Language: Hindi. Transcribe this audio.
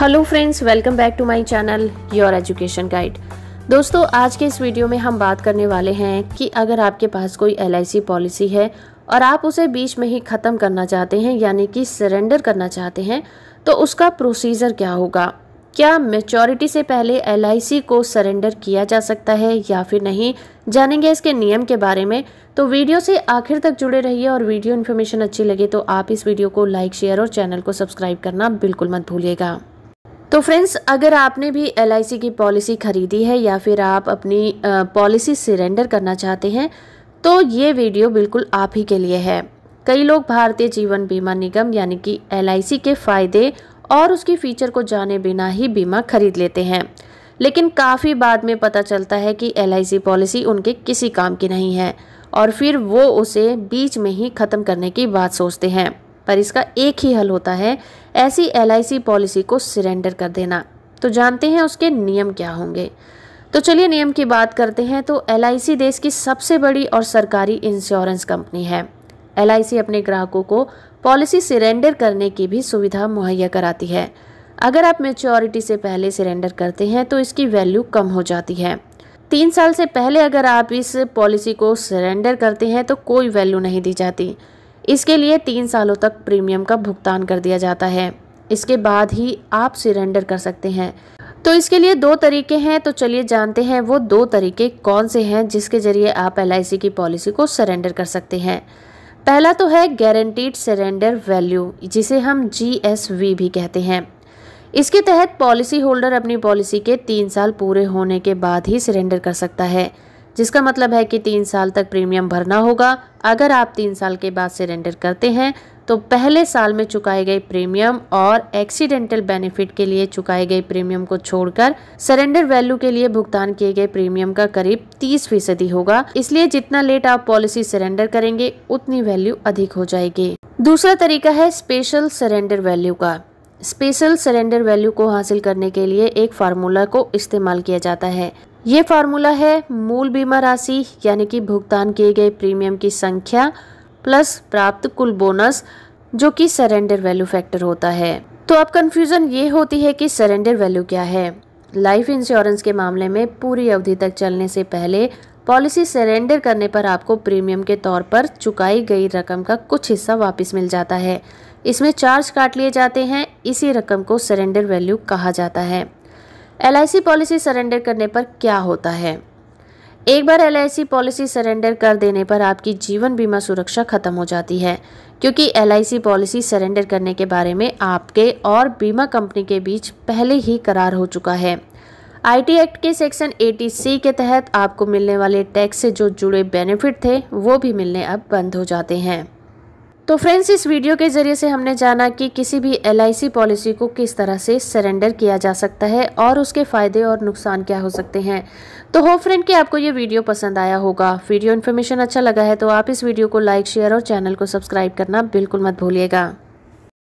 hello friends welcome back to my channel your education guide दोस्तों आज के इस वीडियो में हम बात करने वाले हैं कि अगर आपके पास कोई एल पॉलिसी है और आप उसे बीच में ही ख़त्म करना चाहते हैं यानी कि सरेंडर करना चाहते हैं तो उसका प्रोसीजर क्या होगा क्या मेचोरिटी से पहले एल को सरेंडर किया जा सकता है या फिर नहीं जानेंगे इसके नियम के बारे में तो वीडियो से आखिर तक जुड़े रहिए और वीडियो इन्फॉर्मेशन अच्छी लगे तो आप इस वीडियो को लाइक शेयर और चैनल को सब्सक्राइब करना बिल्कुल मत भूलिएगा तो फ्रेंड्स अगर आपने भी एल की पॉलिसी ख़रीदी है या फिर आप अपनी पॉलिसी सरेंडर करना चाहते हैं तो ये वीडियो बिल्कुल आप ही के लिए है कई लोग भारतीय जीवन बीमा निगम यानी कि एल के फ़ायदे और उसकी फ़ीचर को जाने बिना ही बीमा खरीद लेते हैं लेकिन काफ़ी बाद में पता चलता है कि एल पॉलिसी उनके किसी काम की नहीं है और फिर वो उसे बीच में ही ख़त्म करने की बात सोचते हैं पर इसका एक ही हल होता है ऐसी एल पॉलिसी को सरेंडर कर देना तो जानते हैं उसके नियम क्या होंगे तो चलिए नियम की बात करते हैं तो एल देश की सबसे बड़ी और सरकारी इंश्योरेंस कंपनी है एल अपने ग्राहकों को पॉलिसी सरेंडर करने की भी सुविधा मुहैया कराती है अगर आप मेच्योरिटी से पहले सरेंडर करते हैं तो इसकी वैल्यू कम हो जाती है तीन साल से पहले अगर आप इस पॉलिसी को सरेंडर करते हैं तो कोई वैल्यू नहीं दी जाती इसके लिए तीन सालों तक प्रीमियम का भुगतान कर दिया जाता है इसके बाद ही आप सिरेंडर कर सकते हैं तो इसके लिए दो तरीके हैं तो चलिए जानते हैं वो दो तरीके कौन से हैं जिसके ज़रिए आप एल की पॉलिसी को सरेंडर कर सकते हैं पहला तो है गारंटीड सरेंडर वैल्यू जिसे हम जी भी कहते हैं इसके तहत पॉलिसी होल्डर अपनी पॉलिसी के तीन साल पूरे होने के बाद ही सरेंडर कर सकता है जिसका मतलब है कि तीन साल तक प्रीमियम भरना होगा अगर आप तीन साल के बाद सरेंडर करते हैं तो पहले साल में चुकाए गए प्रीमियम और एक्सीडेंटल बेनिफिट के लिए चुकाए गए प्रीमियम को छोड़कर सरेंडर वैल्यू के लिए भुगतान किए गए प्रीमियम का करीब 30 फीसदी होगा इसलिए जितना लेट आप पॉलिसी सरेंडर करेंगे उतनी वैल्यू अधिक हो जाएगी दूसरा तरीका है स्पेशल सरेंडर वैल्यू का स्पेशल सरेंडर वैल्यू को हासिल करने के लिए एक फार्मूला को इस्तेमाल किया जाता है ये फार्मूला है मूल बीमा राशि यानी कि भुगतान किए गए प्रीमियम की संख्या प्लस प्राप्त कुल बोनस जो कि सरेंडर वैल्यू फैक्टर होता है तो अब कन्फ्यूज़न ये होती है कि सरेंडर वैल्यू क्या है लाइफ इंश्योरेंस के मामले में पूरी अवधि तक चलने से पहले पॉलिसी सरेंडर करने पर आपको प्रीमियम के तौर पर चुकाई गई रकम का कुछ हिस्सा वापस मिल जाता है इसमें चार्ज काट लिए जाते हैं इसी रकम को सरेंडर वैल्यू कहा जाता है एल पॉलिसी सरेंडर करने पर क्या होता है एक बार एल पॉलिसी सरेंडर कर देने पर आपकी जीवन बीमा सुरक्षा खत्म हो जाती है क्योंकि एल पॉलिसी सरेंडर करने के बारे में आपके और बीमा कंपनी के बीच पहले ही करार हो चुका है आईटी एक्ट के सेक्शन 80 के तहत आपको मिलने वाले टैक्स से जो जुड़े बेनिफिट थे वो भी मिलने अब बंद हो जाते हैं तो फ्रेंड्स इस वीडियो के ज़रिए से हमने जाना कि किसी भी एल पॉलिसी को किस तरह से सरेंडर किया जा सकता है और उसके फ़ायदे और नुकसान क्या हो सकते हैं तो हो फ्रेंड कि आपको ये वीडियो पसंद आया होगा वीडियो इन्फॉर्मेशन अच्छा लगा है तो आप इस वीडियो को लाइक शेयर और चैनल को सब्सक्राइब करना बिल्कुल मत भूलिएगा